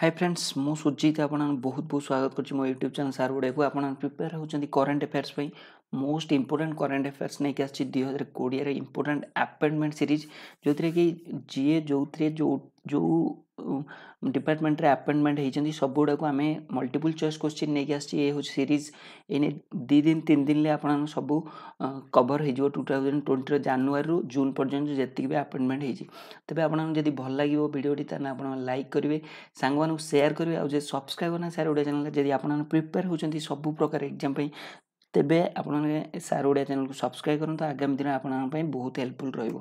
high friends ମୁଁ ସୁଜିତ ଆପଣଙ୍କୁ ବହୁତ ବହୁତ ସ୍ୱାଗତ କରୁଛି ମୋ ୟୁଟ୍ୟୁବ୍ ଚ୍ୟାନେଲ୍ ସାର୍ ଗୁଡ଼ାକୁ ଆପଣ ପ୍ରିପେୟାର୍ ହେଉଛନ୍ତି କରେଣ୍ଟ ଆଫେୟାର୍ସ ପାଇଁ मोस्ट इम्पोर्टाट करेन्ट अफेयर्स नहीं दुई हजार कोड़े इम्पोर्टाट आपइंटमेंट सीरीज जो थे कि जी जो थे जो जो डिपार्टमेंट आपइंटमेंट होती सब गुड़ाक आम मल्टीपुल चॉइस क्वेश्चन नहीं आ हूँ सीरीज ये दु दिन तीन दिन आप सब कभर हो two thousand twenty January June पर्यटन जितकी भी आपइंटमेंट होती तेज आपड़ी भल लगे भिडियोटी आप लाइक करेंगे सांग सेयार करेंगे आज सब्सक्राइब करना सारे ओडिया चैनल जब आप प्रिपेयर होती सब प्रकार एक्जाम ତେବେ ଆପଣମାନେ ସାର୍ ଓଡ଼ିଆ ଚ୍ୟାନେଲକୁ ସବସ୍କ୍ରାଇବ୍ କରନ୍ତୁ ଆଗାମୀ ଦିନ ଆପଣଙ୍କ ପାଇଁ ବହୁତ ହେଲ୍ପଫୁଲ୍ ରହିବ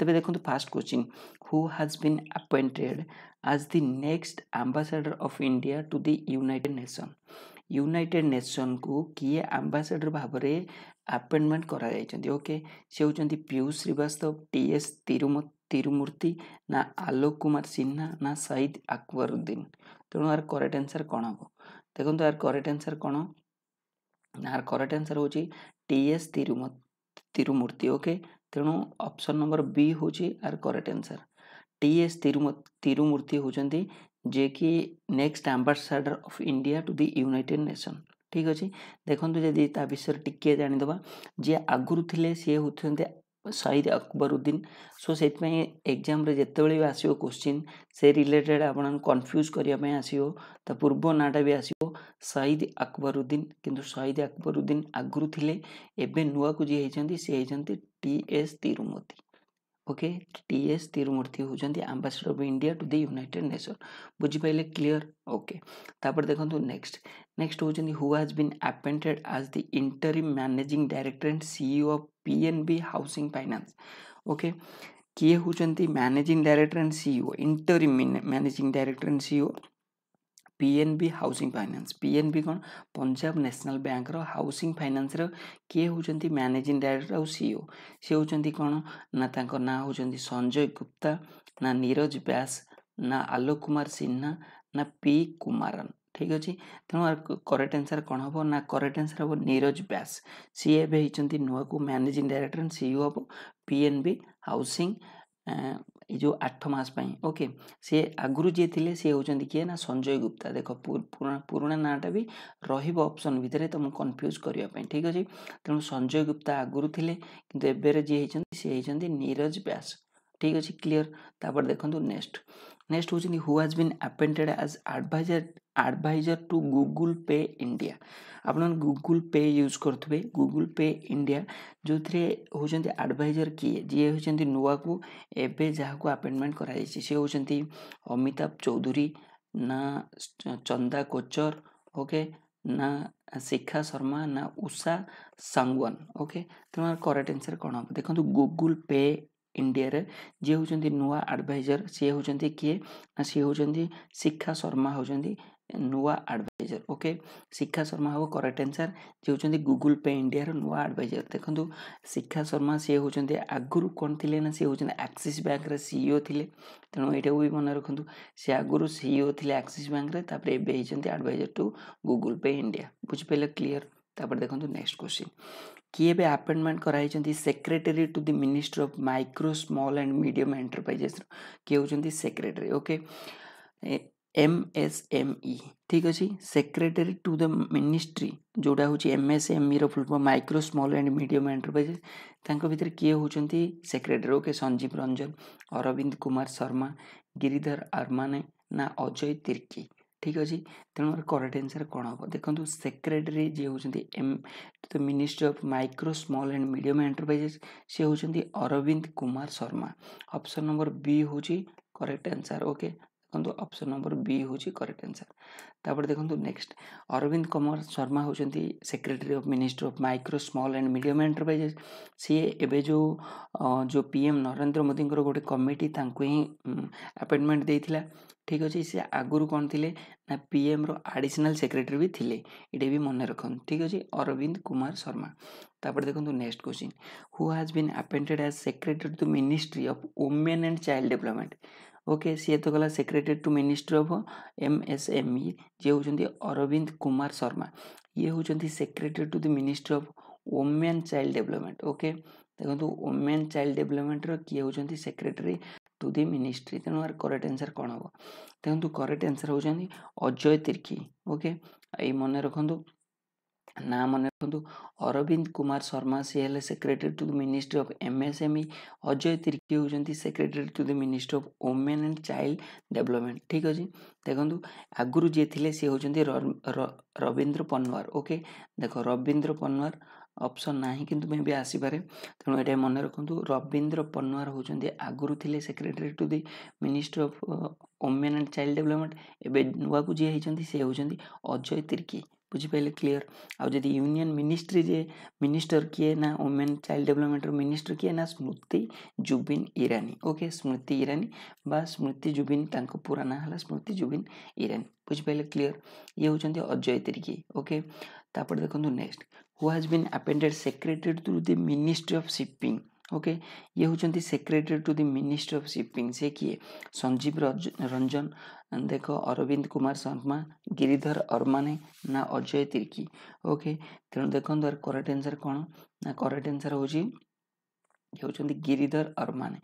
ତେବେ ଦେଖନ୍ତୁ first question who has been appointed as the next ambassador of India to the United Nation United ନେସନ୍କୁ କିଏ ଆମ୍ବାସାଡ଼ର ଭାବରେ ଆପଏଣ୍ଟମେଣ୍ଟ କରାଯାଇଛନ୍ତି ଓକେ ସେ ହେଉଛନ୍ତି ପିୟୁଷ ଶ୍ରୀବାସ୍ତବ ଟି ଏସ୍ ତିରୁମୂର୍ତ୍ତି ନା ଆଲୋକ କୁମାର ସିହ୍ନା ନା ସହିଦ ଆକବରୁଦ୍ଦିନ ତେଣୁ ଏହାର କରେକ୍ଟ ଆନ୍ସର୍ କ'ଣ ହେବ ଦେଖନ୍ତୁ ଏହାର କରେକ୍ଟ ଆନ୍ସର୍ କ'ଣ ଏହାର କରେକ୍ଟ ଆନ୍ସର୍ ହେଉଛି ଟି ଏସ୍ ତିରୁମୂର୍ତ୍ତି ଓକେ ତେଣୁ ଅପସନ୍ ନମ୍ବର ବି ହେଉଛି ଏହାର correct answer T S Tirumurti ହେଉଛନ୍ତି ଯିଏକି next ambassador of India to the United Nation ଠିକ୍ ଅଛି ଦେଖନ୍ତୁ ଯଦି ତା ବିଷୟରେ ଟିକିଏ ଜାଣିଦେବା ଯିଏ ଆଗରୁ ଥିଲେ ସିଏ ହେଉଛନ୍ତି સઈદ અકબરુદ્દીન સો ସେଇଥିପାଇଁ ଏକ୍ଜାମ୍ରେ ଯେତେବେଳେ ବି ଆସିବ କୋଶ୍ଚିନ୍ ସେ ରିଲେଟେଡ଼୍ ଆପଣଙ୍କୁ କନଫ୍ୟୁଜ୍ କରିବା ପାଇଁ ଆସିବ ତା ପୂର୍ବ ନାଁଟା ବି ଆସିବ ସଇଦ ଆକବରୁଦ୍ଦିନ କିନ୍ତୁ ସଇଦ ଆକବରୁଦ୍ଦିନ ଆଗରୁ ଥିଲେ ଏବେ ନୂଆକୁ ଯିଏ ହେଇଛନ୍ତି ସେ ହେଇଛନ୍ତି T S Tirumurti okay T S Tirumurti होती ambassador of India to the United Nation बुझीपाले क्लीयर ओके देखते next next who who has been appointed as the interim managing director and CEO of P N B housing finance okay किए who managing director and CEO interim managing director and CEO PNB housing finance PNB କ'ଣ Punjab national ବ୍ୟାଙ୍କର housing ଫାଇନାନ୍ସର କିଏ ହେଉଛନ୍ତି managing director ଆଉ CEO ସେ ହେଉଛନ୍ତି କ'ଣ ନା ତାଙ୍କ ନାଁ ହେଉଛନ୍ତି ସଞ୍ଜୟ ଗୁପ୍ତା ନା ନିରଜ ବ୍ୟାସ ନା ଆଲୋକ କୁମାର ସିହ୍ନା ନା ପି କୁମାରନ୍ ଠିକ୍ ଅଛି ତେଣୁ କରେକ୍ଟ ଆନ୍ସର୍ କ'ଣ ହେବ ନା କରେକ୍ଟ ଆନ୍ସର୍ ହେବ ନିରଜ ବ୍ୟାସ ସିଏ ଏବେ ହେଇଛନ୍ତି ନୂଆକୁ ମ୍ୟାନେଜିଂ ଡାଇରେକ୍ଟର ସିଇଓ ହେବ ପିଏନ୍ବି ହାଉସିଂ ଏ ଯେଉଁ ଆଠ ମାସ ପାଇଁ ଓକେ ସିଏ ଆଗରୁ ଯିଏ ଥିଲେ ସିଏ ହେଉଛନ୍ତି କିଏ ନା ସଞ୍ଜୟ ଗୁପ୍ତା ଦେଖ ପୁରୁଣା ନାଁଟା ବି ରହିବ ଅପସନ୍ ଭିତରେ ତୁମକୁ କନଫ୍ୟୁଜ୍ କରିବା ପାଇଁ ଠିକ୍ ଅଛି ତେଣୁ ସଞ୍ଜୟ ଗୁପ୍ତା ଆଗରୁ ଥିଲେ କିନ୍ତୁ ଏବେର ଯିଏ ହେଇଛନ୍ତି ସିଏ ହେଇଛନ୍ତି ନିରଜ ବ୍ୟାସ ଠିକ୍ ଅଛି କ୍ଲିଅର୍ ତାପରେ ଦେଖନ୍ତୁ next next who who has been appointed as adviser adviser to Google Pay India ଆପଣମାନେ ଗୁଗୁଲ ପେ ୟୁଜ୍ କରୁଥିବେ ଗୁଗୁଲ ପେ ଇଣ୍ଡିଆ ଯେଉଁଥିରେ ହେଉଛନ୍ତି ଆଡ଼ଭାଇଜର କିଏ ଯିଏ ହେଉଛନ୍ତି ନୂଆକୁ ଏବେ ଯାହାକୁ ଆପଏଣ୍ଟମେଣ୍ଟ କରାଯାଇଛି ସେ ହେଉଛନ୍ତି ଅମିତାଭ ଚୌଧୁରୀ ନା ଚନ୍ଦା କୋଚର ଓକେ ନା ଶିଖା ଶର୍ମା ନା ଉଷା ସାଙ୍ଗୱାନ ଓକେ ତେଣୁ କରେକ୍ଟ ଆନ୍ସର୍ କ'ଣ ହେବ ଦେଖନ୍ତୁ ଗୁଗୁଲ ପେ ଇଣ୍ଡିଆରେ ଯିଏ ହେଉଛନ୍ତି ନୂଆ ଆଡ଼ଭାଇଜର୍ ସିଏ ହେଉଛନ୍ତି କିଏ ନା ସିଏ ହେଉଛନ୍ତି ଶିଖା ଶର୍ମା ହେଉଛନ୍ତି ନୂଆ ଆଡ଼ଭାଇଜର୍ ଓକେ ଶିଖା ଶର୍ମା ହେବ କରେକ୍ଟ ଆନ୍ସର୍ ଯିଏ ହେଉଛନ୍ତି ଗୁଗୁଲ୍ ପେ ଇଣ୍ଡିଆର ନୂଆ ଆଡ଼ଭାଇଜର୍ ଦେଖନ୍ତୁ ଶିଖା ଶର୍ମା ସିଏ ହେଉଛନ୍ତି ଆଗରୁ କ'ଣ ଥିଲେ ନା ସିଏ ହେଉଛନ୍ତି ଆକ୍ସିସ୍ ବ୍ୟାଙ୍କର ସିଇଓ ଥିଲେ ତେଣୁ ଏଇଟାକୁ ବି ମନେ ରଖନ୍ତୁ ସେ ଆଗରୁ ସିଇଓ ଥିଲେ ଆକ୍ସିସ୍ ବ୍ୟାଙ୍କରେ ତାପରେ ଏବେ ହେଇଛନ୍ତି adviser to Google Pay India ବୁଝିପାରିଲେ କ୍ଲିଅର୍ ତାପରେ ଦେଖନ୍ତୁ ନେକ୍ସଟ କ୍ୱେଶ୍ଚିନ୍ କିଏ ଏବେ ଆପଏଣ୍ଟମେଣ୍ଟ କରାଇଛନ୍ତି secretary to the ministry of micro small and medium ଏଣ୍ଟରପ୍ରାଇଜେସ୍ର କିଏ ହେଉଛନ୍ତି secretary okay M S M E ଠିକ୍ ଅଛି ସେକ୍ରେଟେରୀ ଟୁ ଦ ମିନିଷ୍ଟ୍ରି ଯେଉଁଟା ହେଉଛି ଏମ୍ ଏସ୍ ଏମ୍ ଇର full form micro small and medium enterprises ତାଙ୍କ ଭିତରେ କିଏ ହେଉଛନ୍ତି ସେକ୍ରେଟେରୀ ଓକେ ସଞ୍ଜୀବ ରଞ୍ଜନ ଅରବିନ୍ଦ କୁମାର ଶର୍ମା ଗିରିଧର ଆର୍ମାନେ ନା ଅଜୟ ତିର୍କୀ ठीक अच्छे तेणु करेक्ट एनसर कौन हम देखो सेक्रेटरी जी हूँ एम तो minister of micro small and medium enterprises सी होती Arvind Kumar Sharma option number B हूँ करेक्ट आंसर ओके ଦେଖନ୍ତୁ ଅପସନ୍ ନମ୍ବର ବି ହେଉଛି କରେକ୍ଟ ଆନ୍ସର୍ ତାପରେ ଦେଖନ୍ତୁ ନେକ୍ସଟ ଅରବିନ୍ଦ କୁମାର ଶର୍ମା ହେଉଛନ୍ତି secretary of minister of micro small and medium enterprises ସିଏ ଏବେ ଯେଉଁ ଯେଉଁ ପି ଏମ୍ ନରେନ୍ଦ୍ର ମୋଦିଙ୍କର ଗୋଟେ କମିଟି ତାଙ୍କୁ ହିଁ ଆପଏଣ୍ଟମେଣ୍ଟ ଦେଇଥିଲା ଠିକ୍ ଅଛି ସେ ଆଗରୁ କ'ଣ ଥିଲେ ନା ପି ଏମ୍ର ଆଡ଼ିସନାଲ୍ ସେକ୍ରେଟେରୀ ବି ଥିଲେ ଏଇଟା ବି ମନେ ରଖନ୍ତୁ ଠିକ୍ ଅଛି ଅରବିନ୍ଦ କୁମାର ଶର୍ମା ତାପରେ ଦେଖନ୍ତୁ next question who has been appointed as secretary to ministry of women and child development okay ସିଏ ତ ଗଲା secretary to ministry of M S M E ଯିଏ ହେଉଛନ୍ତି ଅରବିନ୍ଦ କୁମାର ଶର୍ମା ଇଏ ହେଉଛନ୍ତି secretary to the ministry of women child development okay ଦେଖନ୍ତୁ women child ଡେଭଲପମେଣ୍ଟର କିଏ ହେଉଛନ୍ତି ସେକ୍ରେଟେରୀ ଟୁ ଦି ମିନିଷ୍ଟ୍ରି ତେଣୁ ଆର କରେକ୍ଟ ଆନ୍ସର୍ କ'ଣ ହେବ ଦେଖନ୍ତୁ କରେକ୍ଟ ଆନ୍ସର୍ ହେଉଛନ୍ତି ଅଜୟ ତିର୍କି ଓକେ ଏଇ ମନେ ରଖନ୍ତୁ ନା ମନେ ରଖନ୍ତୁ ଅରବିନ୍ଦ କୁମାର ଶର୍ମା ସିଏ ହେଲେ secretary to the ministry of MSME Ajay Tirkey ହେଉଛନ୍ତି secretary to the ministry of women and child development ଠିକ୍ ଅଛି ଦେଖନ୍ତୁ ଆଗରୁ ଯିଏ ଥିଲେ ସିଏ ହେଉଛନ୍ତି ରବୀନ୍ଦ୍ର ପନୱାର ଓକେ ଦେଖ ରବୀନ୍ଦ୍ର ପନୱାର ଅପସନ୍ ନାହିଁ କିନ୍ତୁ ମେ ବି ଆସିପାରେ ତେଣୁ ଏଇଟା ମନେ ରଖନ୍ତୁ ରବୀନ୍ଦ୍ର ପନୱାର ହେଉଛନ୍ତି ଆଗରୁ ଥିଲେ secretary to the ministry of women and child development ଏବେ ନୂଆକୁ ଯିଏ ହେଇଛନ୍ତି ସେ ହେଉଛନ୍ତି ଅଜୟ ତିର୍କି बुझी पाइले क्लीयर आउ जदि यूनियन मिनिस्ट्री जे मिनिस्टर किए ना वुमेन चाइल्ड डेवलपमेंट मिनिस्टर किए ना स्मृति जुबिन ईरानी ओके स्मृति ईरानी बा स्मृति जुबिन तांको पूरा ना हला स्मृति जुबिन ईरानी बुझी पाइले क्लीयर ये होचंती अजय तिर्की ओके तापर देखंतु next who has been appointed secretary to the ministry of shipping okay ଇଏ ହେଉଛନ୍ତି secretary to the ministry of shipping ସେ କିଏ ସଞ୍ଜୀବ ରଞ୍ଜନ ଦେଖ ଅରବିନ୍ଦ କୁମାର ଶର୍ମା ଗିରିଧର ଅରମାନେ ନା ଅଜୟ ତିର୍କି ଓକେ ତେଣୁ ଦେଖନ୍ତୁ ଆର କରେକ୍ଟ ଆନ୍ସର୍ କ'ଣ ନା କରେକ୍ଟ ଆନ୍ସର୍ ହେଉଛି ହେଉଛନ୍ତି ଗିରିଧର ଅରମାନ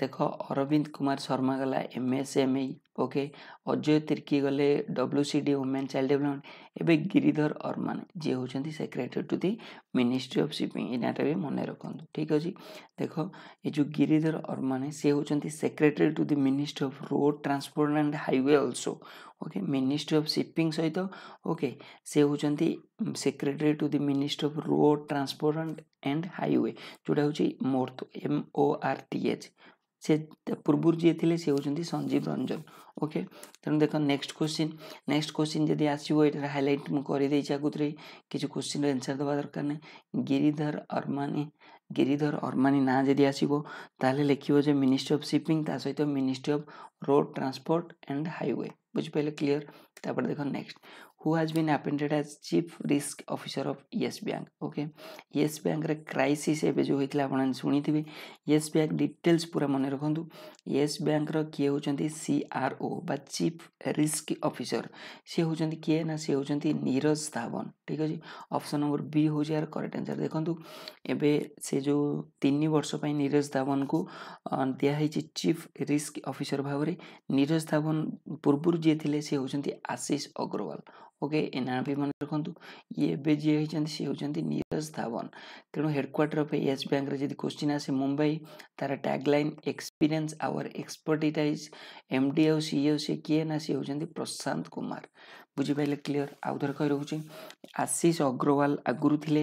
ଦେଖ ଅରବିନ୍ଦ କୁମାର ଶର୍ମା ଗଲା M S M E okay Ajay Tirkey ଗଲେ W C D women child development ଏବେ ଗିରିଧର ଅରମାନ ଯିଏ ହେଉଛନ୍ତି secretary to the ministry of shipping ଏଇଟା ବି ମନେ ରଖନ୍ତୁ ଠିକ୍ ଅଛି ଦେଖ ଏ ଯେଉଁ ଗିରିଧର ଅରମାନେ ସିଏ ହେଉଛନ୍ତି secretary to the ministry of road transport and highway also okay ministry of shipping ସହିତ ଓକେ ସେ ହେଉଛନ୍ତି secretary to the ministry of road transport and highway ଯେଉଁଟା ହେଉଛି ମୋର୍ଥ ଏମ୍ ଓ ଆର୍ ଟି ଏଚ୍ ସେ ପୂର୍ବରୁ ଯିଏ ଥିଲେ ସେ ହେଉଛନ୍ତି ସଞ୍ଜୀବ ରଞ୍ଜନ ଓକେ ତେଣୁ ଦେଖ ନେକ୍ସଟ କୋଶ୍ଚିନ୍ ନେକ୍ସଟ କୋଶ୍ଚିନ୍ ଯଦି ଆସିବ ଏଠାରେ ହାଇଲାଇଟ୍ ମୁଁ କରିଦେଇଛି ଆଗତୁରେ କିଛି କୋଶ୍ଚିନ୍ର ଆନ୍ସର୍ ଦେବା ଦରକାର ନାହିଁ ଗିରିଧର ଅର୍ମାନୀ ଗିରିଧର ଅର୍ମାନୀ ନାଁ ଯଦି ଆସିବ ତାହେଲେ ଲେଖିବ ଯେ ମିନିଷ୍ଟ୍ରି ଅଫ୍ ସିପିଂ ତା ସହିତ ministry of road transport and highway ବୁଝିପାରିଲେ କ୍ଲିଅର ତାପରେ ଦେଖ next who has been appointed as chief risk officer of yes bank okay yes bank रे crisis ଏବେ जो ହେଇଥିଲା ଆପଣ ଶୁଣିଥିବେ yes bank details पूरा ମନେ ରଖନ୍ତୁ yes bank ର କିଏ ହେଉଛନ୍ତି CRO ବା chief risk officer ସେ ହେଉଛନ୍ତି କିଏ ନା ସେ ହେଉଛନ୍ତି ନିରଜ ସ୍ଥାବନ ଠିକ ଅଛି ଅପସନ୍ ନମ୍ବର ବି ହେଉଛି ଏହାର କରେକ୍ଟ ଆନ୍ସର୍ ଦେଖନ୍ତୁ ଏବେ ସେ ଯେଉଁ ତିନି ବର୍ଷ ପାଇଁ ନିରଜ ସ୍ଥାବନକୁ ଦିଆହେଇଛି ଚିଫ୍ ରିସ୍କ ଅଫିସର ଭାବରେ ନିରଜ ସ୍ଥାବନ ପୂର୍ବରୁ ଯିଏ ଥିଲେ ସେ ହେଉଛନ୍ତି ଆଶିଷ ଅଗ୍ରୱାଲ ଓକେ ଏ ନାଁ ବି ମନେ ରଖନ୍ତୁ ଇଏ ଏବେ ଯିଏ ହେଇଛନ୍ତି ସିଏ ହେଉଛନ୍ତି ନିରଜ ଧାୱନ ତେଣୁ ହେଡ଼କ୍ୱାର୍ଟର ଅଫ୍ ୟେସ୍ ବ୍ୟାଙ୍କରେ ଯଦି କୋଶ୍ଚିନ୍ ଆସେ ମୁମ୍ବାଇ ତାର tagline experience our expertise M D ଆଉ ସିଏ ଆଉ ସିଏ କିଏ ନା ସିଏ ହେଉଛନ୍ତି ପ୍ରଶାନ୍ତ କୁମାର ବୁଝିପାରିଲେ କ୍ଲିଅର୍ ଆଉ ଥରେ କହି ରହୁଛି ଆଶିଷ ଅଗ୍ରୱାଲ ଆଗରୁ ଥିଲେ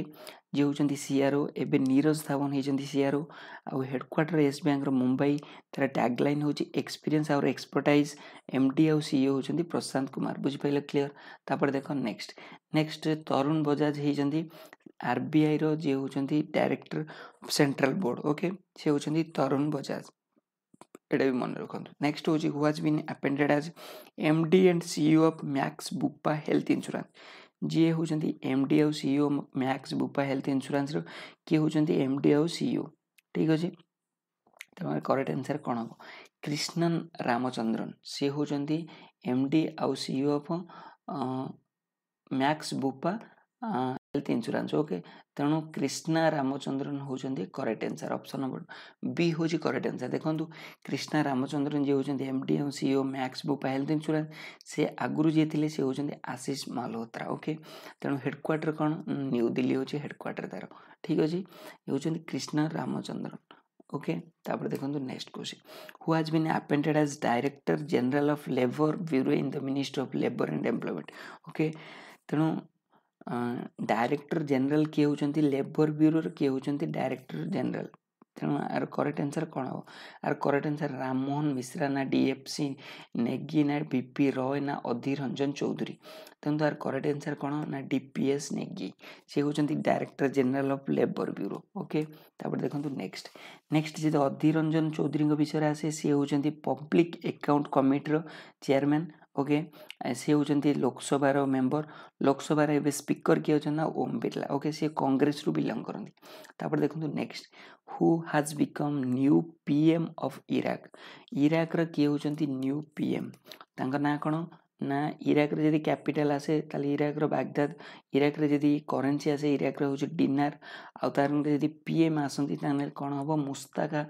ଯିଏ ହେଉଛନ୍ତି ସିଆର୍ଓ ଏବେ ନିରଜ ଧାୱନ ହେଇଛନ୍ତି ସିଆର୍ଓ ଆଉ ହେଡ଼କ୍ୱାର୍ଟର ୟେସ୍ ବ୍ୟାଙ୍କର ମୁମ୍ବାଇ ତା'ର ଟ୍ୟାଗ୍ ଲାଇନ୍ ହେଉଛି ଏକ୍ସପିରିଏନ୍ସ ଆଉ ଏକ୍ସପର୍ଟାଇଜ୍ ଏମ୍ ଡି ଆଉ ସିଇଓ ହେଉଛନ୍ତି ପ୍ରଶାନ୍ତ କୁମାର ବୁଝିପାରିଲେ କ୍ଲିଅର୍ ତାପରେ ଦେଖ ନେକ୍ସଟ ନେକ୍ସଟ ତରୁଣ ବଜାଜ ହେଇଛନ୍ତି ଆର୍ବିଆଇର ଯିଏ ହେଉଛନ୍ତି ଡାଇରେକ୍ଟର ସେଣ୍ଟ୍ରାଲ୍ ବୋର୍ଡ଼ ଓକେ ସେ ହେଉଛନ୍ତି ତରୁଣ ବଜାଜ ये मन रखु नेक्स्ट हूँ who was been appointed as M D and CEO of Max Bupa health insurance जी हूँ एम डी आउ CEO Max Bupa health insurance किए हूँ एम डी आउ सीईओ ठीक अच्छे तुम्हारे करेक्ट आंसर कौन हम कृष्णन रामचंद्रन सी हूँ एम डी आउ CEO of Max Bupa health insurance okay ତେଣୁ କ୍ରିଷ୍ଣା ରାମଚନ୍ଦ୍ରନ ହେଉଛନ୍ତି correct answer option number B ହେଉଛି କରେକ୍ଟ ଆନ୍ସର୍ ଦେଖନ୍ତୁ କ୍ରିଷ୍ଣା ରାମଚନ୍ଦ୍ରନ ଯିଏ ହେଉଛନ୍ତି M D M CEO Max Bupa health insurance ସେ ଆଗରୁ ଯିଏ ଥିଲେ ସେ ହେଉଛନ୍ତି ଆଶିଷ ମାଲହୋତ୍ରା ଓକେ ତେଣୁ ହେଡ଼କ୍ୱାର୍ଟର କ'ଣ ନ୍ୟୁ ଦିଲ୍ଲୀ ହେଉଛି ହେଡ଼କ୍ୱାର୍ଟର ତା'ର ଠିକ୍ ଅଛି ହେଉଛନ୍ତି କ୍ରିଷ୍ଣା ରାମଚନ୍ଦ୍ରନ ओके तापर देखो next question who has been appointed as director general of labour bureau in the ministry of labour and employment okay तेणु ଡାଇରେକ୍ଟର ଜେନେରାଲ କିଏ ହେଉଛନ୍ତି ଲେବର ବ୍ୟୁରୋର କିଏ ହେଉଛନ୍ତି ଡାଇରେକ୍ଟର ଜେନେରାଲ ତେଣୁ ଆର କରେକ୍ଟ ଆନ୍ସର୍ କ'ଣ ହେବ ଆର କରେକ୍ଟ ଆନ୍ସର୍ ରାମମୋହନ ମିଶ୍ରା ନା ଡିଏଫ୍ସି ନେଗି ନା ବି ପି ରୟ ନା ଅଧୀର ରଞ୍ଜନ ଚୌଧୁରୀ ତେଣୁ ତାର କରେକ୍ଟ ଆନ୍ସର୍ କ'ଣ ନା ଡି ପି ଏସ୍ ନେଗି ସେ ହେଉଛନ୍ତି director general of labour bureau okay ତାପରେ ଦେଖନ୍ତୁ ନେକ୍ସଟ ନେକ୍ସଟ ଯଦି ଅଧୀର ରଞ୍ଜନ ଚୌଧୁରୀଙ୍କ ବିଷୟରେ ଆସେ ସେ ହେଉଛନ୍ତି ପବ୍ଲିକ ଏକାଉଣ୍ଟ କମିଟିର ଚେୟାରମ୍ୟାନ୍ ଓକେ ସିଏ ହେଉଛନ୍ତି ଲୋକସଭାର ମେମ୍ବର ଲୋକସଭାର ଏବେ ସ୍ପିକର କିଏ ଅଛନ୍ତି ନା ଓମ୍ ବିର୍ଲା ଓକେ ସିଏ କଂଗ୍ରେସରୁ ବିଲଙ୍ଗ କରନ୍ତି ତାପରେ ଦେଖନ୍ତୁ next who has become new P M of Iraq ଇରାକର କିଏ ହେଉଛନ୍ତି ନ୍ୟୁ ପି ଏମ୍ ତାଙ୍କ ନାଁ କ'ଣ ନା ଇରାକରେ ଯଦି କ୍ୟାପିଟାଲ୍ ଆସେ ତାହେଲେ ଇରାକର ବାଗଦାଦ ଇରାକରେ ଯଦି କରେନ୍ସି ଆସେ ଇରାକର ହେଉଛି ଡିନାର ଆଉ ତାର ଯଦି ପି ଏମ୍ ଆସନ୍ତି ତାହେଲେ କ'ଣ ହେବ ମୁସ୍ତାକା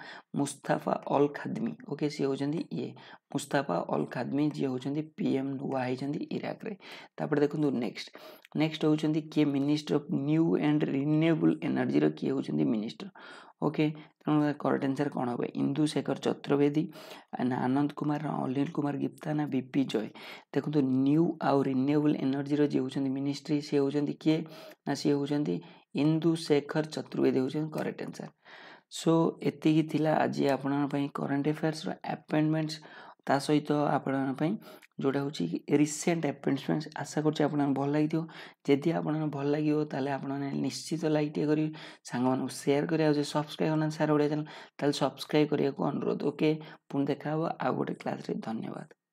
ମୁସ୍ତାଫା ଅଲ୍ ଖାଦମି ଓକେ ସିଏ ହେଉଛନ୍ତି ଇଏ ମୁସ୍ତାଫା ଅଲ୍ ଖାଦମି ଯିଏ ହେଉଛନ୍ତି ପି ଏମ୍ ନୂଆ ହେଇଛନ୍ତି ଇରାକରେ ତାପରେ ଦେଖନ୍ତୁ ନେକ୍ସଟ ନେକ୍ସଟ ହେଉଛନ୍ତି କିଏ minister of new and renewable ଏନର୍ଜିର କିଏ ହେଉଛନ୍ତି ମିନିଷ୍ଟର ಓಕೆ ಕರೆಕ್ಟ್ ಆನ್ಸರ್ କ'ଣ হবে ಇಂದುಶೇಖರ್ ಚತುರ್ವೇದಿ ନା ଆନନ୍ଦ କୁମାର ନା ଅନିଲ କୁମାର ଗୁପ୍ତା ନା ବିପି ଜୟ ଦେଖନ୍ତୁ ନ୍ୟୁ ଆଉ ରିନ୍ୟୁଏବଲ୍ ଏନର୍ଜିର ଯିଏ ହେଉଛନ୍ତି ମିନିଷ୍ଟ୍ରି ସିଏ ହେଉଛନ୍ତି କିଏ ନା ସିଏ ହେଉଛନ୍ତି ଇନ୍ଦୁଶେଖର ଚତୁର୍ବେଦୀ ହେଉଛନ୍ତି କରେକ୍ଟ ଆନ୍ସର୍ ସୋ ଏତିକି ଥିଲା ଆଜି ଆପଣଙ୍କ ପାଇଁ କରେଣ୍ଟ ଆଫେୟାର୍ସର ଆପଏଣ୍ଟମେଣ୍ଟସ୍ ତା ସହିତ ଆପଣଙ୍କ ପାଇଁ ଯେଉଁଟା ହେଉଛି ରିସେଣ୍ଟ ଆପଏଣ୍ଟମେଣ୍ଟ ଆଶା କରୁଛି ଆପଣଙ୍କୁ ଭଲ ଲାଗିଥିବ ଯଦି ଆପଣଙ୍କୁ ଭଲ ଲାଗିବ ତାହେଲେ ଆପଣମାନେ ନିଶ୍ଚିତ ଲାଇକ୍ ଟିକେ କରିବେ ସାଙ୍ଗମାନଙ୍କୁ ସେୟାର କରିବା ଆଉ ଯଦି ସବସ୍କ୍ରାଇବ୍ କରୁନାହାନ୍ତି ସାର୍ ଓଡ଼ିଆ ଚ୍ୟାନେଲ୍ ତାହେଲେ ସବସ୍କ୍ରାଇବ୍ କରିବାକୁ ଅନୁରୋଧ ଓକେ ପୁଣି ଦେଖା ହେବ ଆଉ ଗୋଟେ କ୍ଲାସ୍ରେ ଧନ୍ୟବାଦ